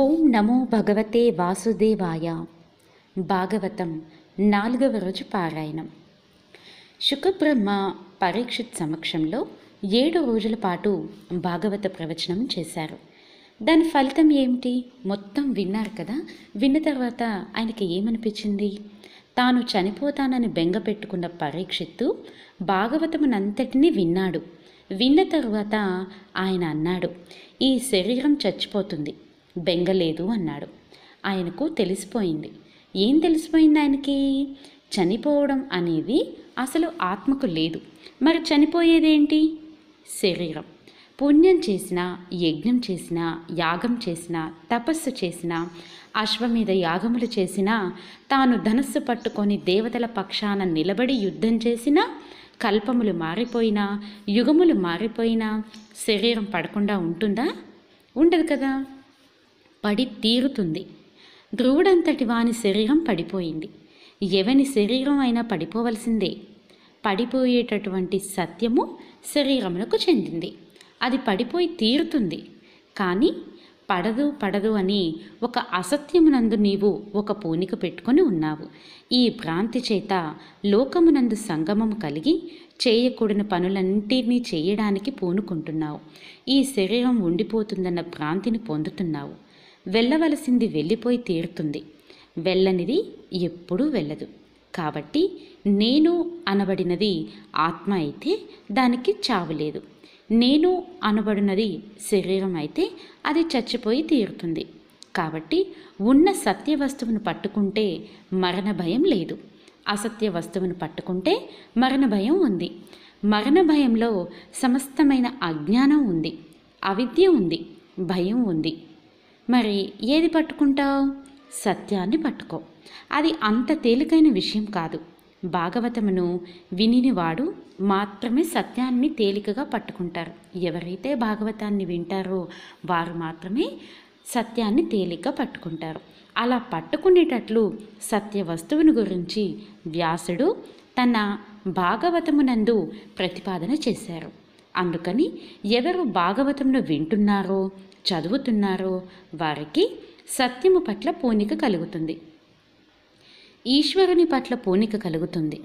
ఓం నమో భగవతే వాసుదేవాయ భాగవతం నాలుగవ రోజు పారాయణం శుకబ్రహ్మ పరీక్షిత్ సమక్షంలో ఏడు రోజుల పాటు భాగవత ప్రవచనం చేశారు దాని ఫలితం ఏమిటి మొత్తం విన్నారు కదా విన్న తర్వాత ఆయనకి ఏమనిపించింది తాను చనిపోతానని బెంగ పెట్టుకున్న పరీక్షిత్తు భాగవతమునంతటినీ విన్నాడు విన్న తరువాత ఆయన అన్నాడు ఈ శరీరం చచ్చిపోతుంది బెంగలేదు అన్నాడు ఆయనకు తెలిసిపోయింది ఏం తెలిసిపోయింది ఆయనకి చనిపోవడం అనేది అసలు ఆత్మకు లేదు మరి చనిపోయేదేంటి శరీరం పుణ్యం చేసినా యజ్ఞం చేసినా యాగం చేసినా తపస్సు చేసినా మీద యాగములు చేసినా తాను ధనస్సు పట్టుకొని దేవతల పక్షాన నిలబడి యుద్ధం చేసినా కల్పములు మారిపోయినా యుగములు మారిపోయినా శరీరం పడకుండా ఉంటుందా ఉండదు కదా పడి తీరుతుంది ధ్రువుడంతటి వాని శరీరం పడిపోయింది ఎవని శరీరం అయినా పడిపోవలసిందే పడిపోయేటటువంటి సత్యము శరీరములకు చెందింది అది పడిపోయి తీరుతుంది కానీ పడదు పడదు అని ఒక అసత్యమునందు నీవు ఒక పూనిక పెట్టుకొని ఉన్నావు ఈ భ్రాంతి చేత లోకమునందు సంగమం కలిగి చేయకూడని పనులన్నింటినీ చేయడానికి పూనుకుంటున్నావు ఈ శరీరం ఉండిపోతుందన్న భ్రాంతిని పొందుతున్నావు వెళ్ళవలసింది వెళ్ళిపోయి తీరుతుంది వెళ్ళనిది ఎప్పుడూ వెళ్ళదు కాబట్టి నేను అనబడినది ఆత్మ అయితే దానికి చావు లేదు నేను అనబడినది శరీరం అయితే అది చచ్చిపోయి తీరుతుంది కాబట్టి ఉన్న సత్య వస్తువును పట్టుకుంటే మరణ భయం లేదు అసత్య వస్తువును పట్టుకుంటే మరణ భయం ఉంది మరణ భయంలో సమస్తమైన అజ్ఞానం ఉంది అవిద్య ఉంది భయం ఉంది మరి ఏది పట్టుకుంటావు సత్యాన్ని పట్టుకో అది అంత తేలికైన విషయం కాదు భాగవతమును వినినివాడు మాత్రమే సత్యాన్ని తేలికగా పట్టుకుంటారు ఎవరైతే భాగవతాన్ని వింటారో వారు మాత్రమే సత్యాన్ని తేలికగా పట్టుకుంటారు అలా పట్టుకునేటట్లు సత్య వస్తువుని గురించి వ్యాసుడు తన భాగవతమునందు ప్రతిపాదన చేశారు అందుకని ఎవరు భాగవతంను వింటున్నారో చదువుతున్నారో వారికి సత్యము పట్ల పూనిక కలుగుతుంది ఈశ్వరుని పట్ల పూనిక కలుగుతుంది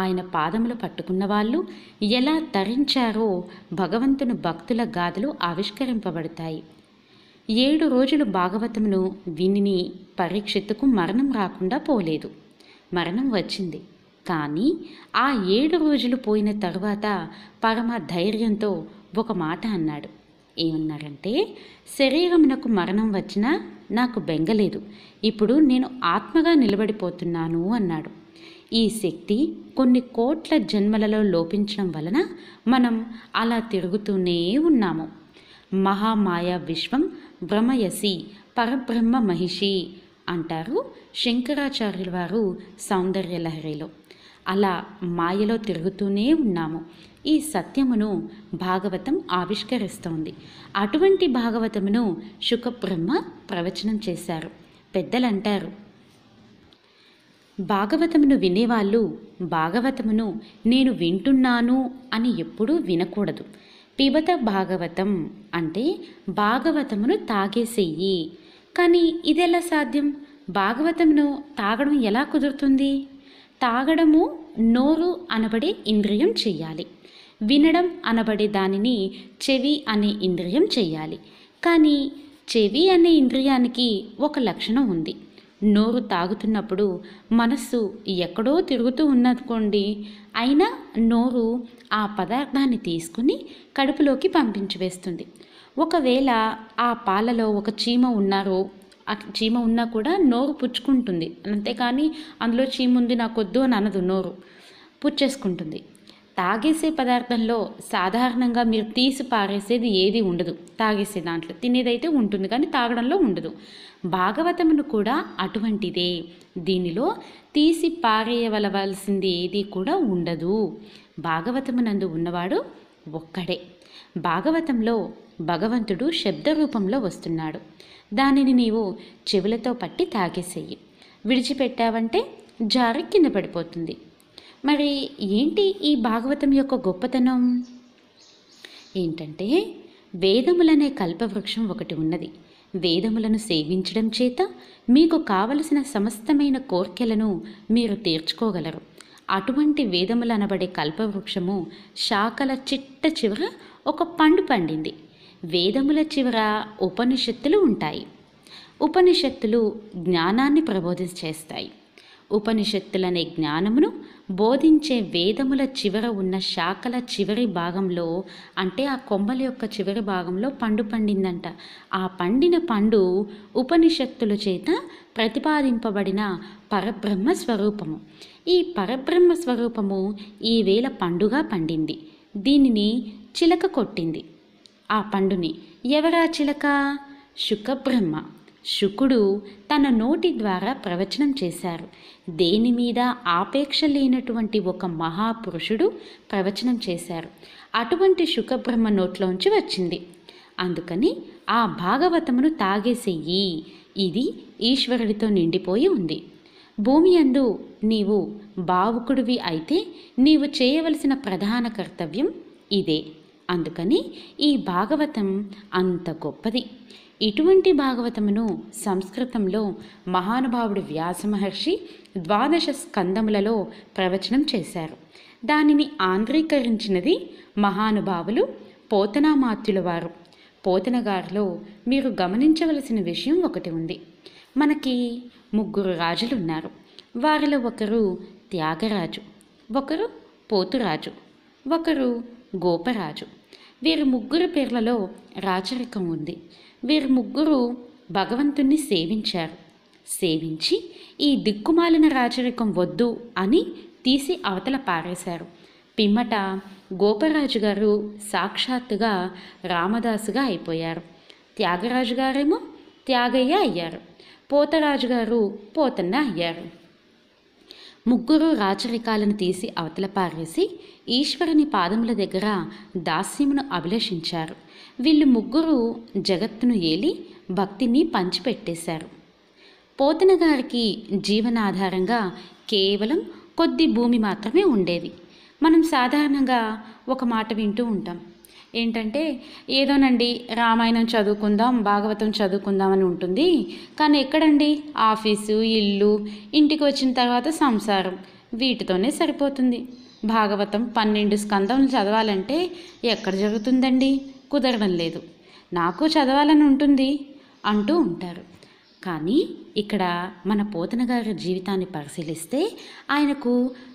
ఆయన పాదములు పట్టుకున్న వాళ్ళు ఎలా తరించారో భగవంతుని భక్తుల గాథలు ఆవిష్కరింపబడతాయి ఏడు రోజులు భాగవతమును వినిని పరీక్షిత్తుకు మరణం రాకుండా పోలేదు మరణం వచ్చింది కానీ ఆ ఏడు రోజులు పోయిన తర్వాత పరమ ధైర్యంతో ఒక మాట అన్నాడు ఏమన్నారంటే నాకు మరణం వచ్చినా నాకు బెంగలేదు ఇప్పుడు నేను ఆత్మగా నిలబడిపోతున్నాను అన్నాడు ఈ శక్తి కొన్ని కోట్ల జన్మలలో లోపించడం వలన మనం అలా తిరుగుతూనే ఉన్నాము మహామాయ విశ్వం భ్రమయసి పరబ్రహ్మ మహిషి అంటారు శంకరాచార్యుల వారు సౌందర్యలహరిలో అలా మాయలో తిరుగుతూనే ఉన్నాము ఈ సత్యమును భాగవతం ఆవిష్కరిస్తోంది అటువంటి భాగవతమును శుకబ్రహ్మ ప్రవచనం చేశారు పెద్దలంటారు భాగవతమును వినేవాళ్ళు భాగవతమును నేను వింటున్నాను అని ఎప్పుడూ వినకూడదు పిబత భాగవతం అంటే భాగవతమును తాగేసేయి కానీ ఇదెలా సాధ్యం భాగవతమును తాగడం ఎలా కుదురుతుంది తాగడము నోరు అనబడే ఇంద్రియం చేయాలి వినడం అనబడే దానిని చెవి అనే ఇంద్రియం చేయాలి కానీ చెవి అనే ఇంద్రియానికి ఒక లక్షణం ఉంది నోరు తాగుతున్నప్పుడు మనస్సు ఎక్కడో తిరుగుతూ ఉన్ననుకోండి అయినా నోరు ఆ పదార్థాన్ని తీసుకుని కడుపులోకి పంపించి వేస్తుంది ఒకవేళ ఆ పాలలో ఒక చీమ ఉన్నారో చీమ ఉన్నా కూడా నోరు పుచ్చుకుంటుంది అంతేకాని అందులో చీమ ఉంది నాకొద్దు అని అనదు నోరు పుచ్చేసుకుంటుంది తాగేసే పదార్థంలో సాధారణంగా మీరు తీసి పారేసేది ఏది ఉండదు తాగేసే దాంట్లో తినేదైతే ఉంటుంది కానీ తాగడంలో ఉండదు భాగవతమును కూడా అటువంటిదే దీనిలో తీసి పారేయవలవలసింది ఏది కూడా ఉండదు భాగవతమునందు ఉన్నవాడు ఒక్కడే భాగవతంలో భగవంతుడు శబ్ద రూపంలో వస్తున్నాడు దానిని నీవు చెవులతో పట్టి తాగేసేయి విడిచిపెట్టావంటే జారి కింద పడిపోతుంది మరి ఏంటి ఈ భాగవతం యొక్క గొప్పతనం ఏంటంటే వేదములనే కల్పవృక్షం ఒకటి ఉన్నది వేదములను సేవించడం చేత మీకు కావలసిన సమస్తమైన కోర్కెలను మీరు తీర్చుకోగలరు అటువంటి వేదములు అనబడే కల్పవృక్షము శాఖల చిట్ట చివర ఒక పండు పండింది వేదముల చివర ఉపనిషత్తులు ఉంటాయి ఉపనిషత్తులు జ్ఞానాన్ని ప్రబోధి చేస్తాయి ఉపనిషత్తులనే జ్ఞానమును బోధించే వేదముల చివర ఉన్న శాఖల చివరి భాగంలో అంటే ఆ కొమ్మల యొక్క చివరి భాగంలో పండు పండిందంట ఆ పండిన పండు ఉపనిషత్తుల చేత ప్రతిపాదింపబడిన పరబ్రహ్మ స్వరూపము ఈ పరబ్రహ్మ స్వరూపము ఈవేళ పండుగ పండింది దీనిని చిలక కొట్టింది ఆ పండుని ఎవరా చిలక శుకబ్రహ్మ శుకుడు తన నోటి ద్వారా ప్రవచనం చేశారు దేని మీద ఆపేక్ష లేనటువంటి ఒక మహాపురుషుడు ప్రవచనం చేశారు అటువంటి శుకబ్రహ్మ నోట్లోంచి వచ్చింది అందుకని ఆ భాగవతమును తాగేసేయి ఇది ఈశ్వరుడితో నిండిపోయి ఉంది భూమి అందు నీవు భావుకుడివి అయితే నీవు చేయవలసిన ప్రధాన కర్తవ్యం ఇదే అందుకని ఈ భాగవతం అంత గొప్పది ఇటువంటి భాగవతమును సంస్కృతంలో మహానుభావుడు వ్యాసమహర్షి ద్వాదశ స్కందములలో ప్రవచనం చేశారు దానిని ఆంధ్రీకరించినది మహానుభావులు పోతనామాత్యుల వారు పోతనగారిలో మీరు గమనించవలసిన విషయం ఒకటి ఉంది మనకి ముగ్గురు రాజులు ఉన్నారు వారిలో ఒకరు త్యాగరాజు ఒకరు పోతురాజు ఒకరు గోపరాజు వీరు ముగ్గురు పేర్లలో రాచరికం ఉంది వీరు ముగ్గురు భగవంతుణ్ణి సేవించారు సేవించి ఈ దిక్కుమాలిన రాచరికం వద్దు అని తీసి అవతల పారేశారు పిమ్మట గోపరాజు గారు సాక్షాత్తుగా రామదాసుగా అయిపోయారు త్యాగరాజు గారేమో త్యాగయ్య అయ్యారు పోతరాజు గారు పోతన్న అయ్యారు ముగ్గురు రాచరికాలను తీసి అవతల పారేసి ఈశ్వరుని పాదముల దగ్గర దాస్యమును అభిలషించారు వీళ్ళు ముగ్గురు జగత్తును ఏలి భక్తిని పంచిపెట్టేశారు పోతన గారికి జీవనాధారంగా కేవలం కొద్ది భూమి మాత్రమే ఉండేది మనం సాధారణంగా ఒక మాట వింటూ ఉంటాం ఏంటంటే ఏదోనండి రామాయణం చదువుకుందాం భాగవతం చదువుకుందాం అని ఉంటుంది కానీ ఎక్కడండి ఆఫీసు ఇల్లు ఇంటికి వచ్చిన తర్వాత సంసారం వీటితోనే సరిపోతుంది భాగవతం పన్నెండు స్కందం చదవాలంటే ఎక్కడ జరుగుతుందండి కుదరడం లేదు నాకు చదవాలని ఉంటుంది అంటూ ఉంటారు కానీ ఇక్కడ మన పోతన గారి జీవితాన్ని పరిశీలిస్తే ఆయనకు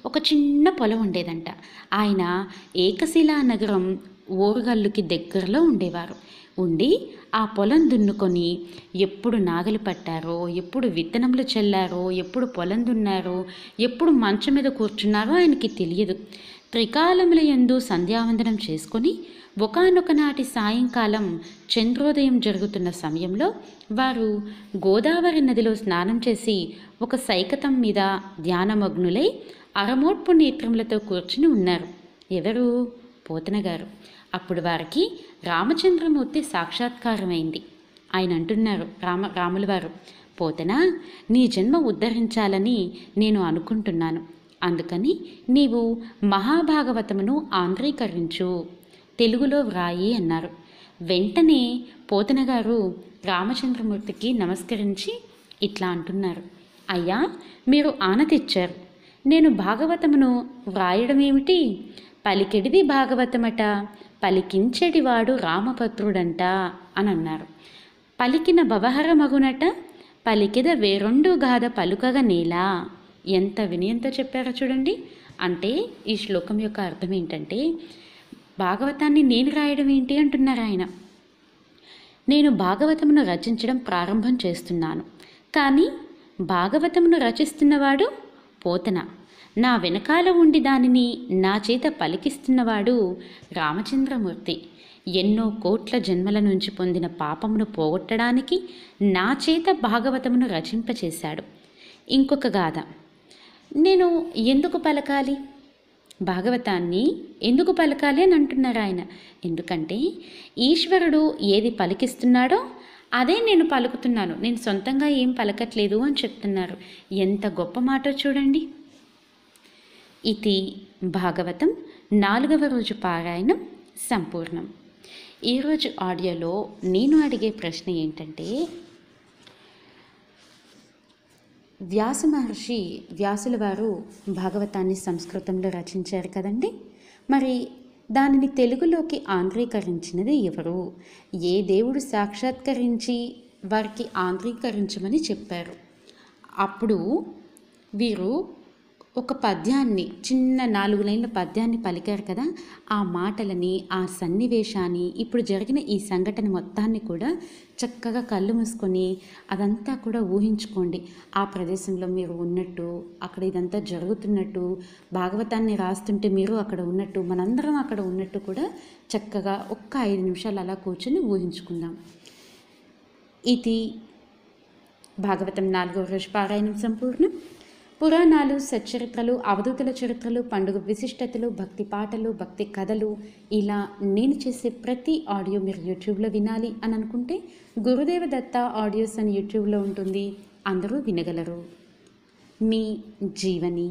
ఒక చిన్న పొలం ఉండేదంట ఆయన ఏకశిలా నగరం ఓరుగల్లుకి దగ్గరలో ఉండేవారు ఉండి ఆ పొలం దున్నుకొని ఎప్పుడు నాగలి పట్టారో ఎప్పుడు విత్తనములు చల్లారో ఎప్పుడు పొలం దున్నారో ఎప్పుడు మంచం మీద కూర్చున్నారో ఆయనకి తెలియదు త్రికాలముల యందు సంధ్యావందనం చేసుకొని ఒకనొక నాటి సాయంకాలం చంద్రోదయం జరుగుతున్న సమయంలో వారు గోదావరి నదిలో స్నానం చేసి ఒక సైకతం మీద ధ్యానమగ్నులై అరమోట్పు నేత్రములతో కూర్చుని ఉన్నారు ఎవరు పోతనగారు అప్పుడు వారికి రామచంద్రమూర్తి సాక్షాత్కారమైంది ఆయన అంటున్నారు రామ రాముల వారు పోతనా నీ జన్మ ఉద్ధరించాలని నేను అనుకుంటున్నాను అందుకని నీవు మహాభాగవతమును ఆంధ్రీకరించు తెలుగులో వ్రాయి అన్నారు వెంటనే పోతన గారు రామచంద్రమూర్తికి నమస్కరించి ఇట్లా అంటున్నారు అయ్యా మీరు ఆన తెచ్చారు నేను భాగవతమును వ్రాయడమేమిటి పలికెడిది భాగవతమట పలికించెడివాడు రామభద్రుడంట అని అన్నారు పలికిన బవహర మగునట పలికిద వేరొండు గాథ పలుకగ నేల ఎంత ఎంత చెప్పారో చూడండి అంటే ఈ శ్లోకం యొక్క అర్థం ఏంటంటే భాగవతాన్ని నేను రాయడం ఏంటి అంటున్నారు ఆయన నేను భాగవతమును రచించడం ప్రారంభం చేస్తున్నాను కానీ భాగవతమును రచిస్తున్నవాడు పోతన నా వెనకాల ఉండి దానిని నా చేత పలికిస్తున్నవాడు రామచంద్రమూర్తి ఎన్నో కోట్ల జన్మల నుంచి పొందిన పాపమును పోగొట్టడానికి నా చేత భాగవతమును రచింపచేశాడు ఇంకొక గాథ నేను ఎందుకు పలకాలి భాగవతాన్ని ఎందుకు పలకాలి అని అంటున్నారు ఆయన ఎందుకంటే ఈశ్వరుడు ఏది పలికిస్తున్నాడో అదే నేను పలుకుతున్నాను నేను సొంతంగా ఏం పలకట్లేదు అని చెప్తున్నారు ఎంత గొప్ప మాట చూడండి ఇది భాగవతం నాలుగవ రోజు పారాయణం సంపూర్ణం ఈరోజు ఆడియోలో నేను అడిగే ప్రశ్న ఏంటంటే వ్యాస మహర్షి వ్యాసుల వారు భాగవతాన్ని సంస్కృతంలో రచించారు కదండి మరి దానిని తెలుగులోకి ఆంధ్రీకరించినది ఎవరు ఏ దేవుడు సాక్షాత్కరించి వారికి ఆంధ్రీకరించమని చెప్పారు అప్పుడు వీరు ఒక పద్యాన్ని చిన్న నాలుగు లైన్ల పద్యాన్ని పలికారు కదా ఆ మాటలని ఆ సన్నివేశాన్ని ఇప్పుడు జరిగిన ఈ సంఘటన మొత్తాన్ని కూడా చక్కగా కళ్ళు మూసుకొని అదంతా కూడా ఊహించుకోండి ఆ ప్రదేశంలో మీరు ఉన్నట్టు అక్కడ ఇదంతా జరుగుతున్నట్టు భాగవతాన్ని రాస్తుంటే మీరు అక్కడ ఉన్నట్టు మనందరం అక్కడ ఉన్నట్టు కూడా చక్కగా ఒక్క ఐదు నిమిషాలు అలా కూర్చొని ఊహించుకుందాం ఇది భాగవతం నాలుగో రోజు పారాయణం సంపూర్ణం పురాణాలు సచ్చరిత్రలు అవధూతుల చరిత్రలు పండుగ విశిష్టతలు భక్తి పాటలు భక్తి కథలు ఇలా నేను చేసే ప్రతి ఆడియో మీరు యూట్యూబ్లో వినాలి అని అనుకుంటే గురుదేవ దత్త ఆడియోస్ అని యూట్యూబ్లో ఉంటుంది అందరూ వినగలరు మీ జీవని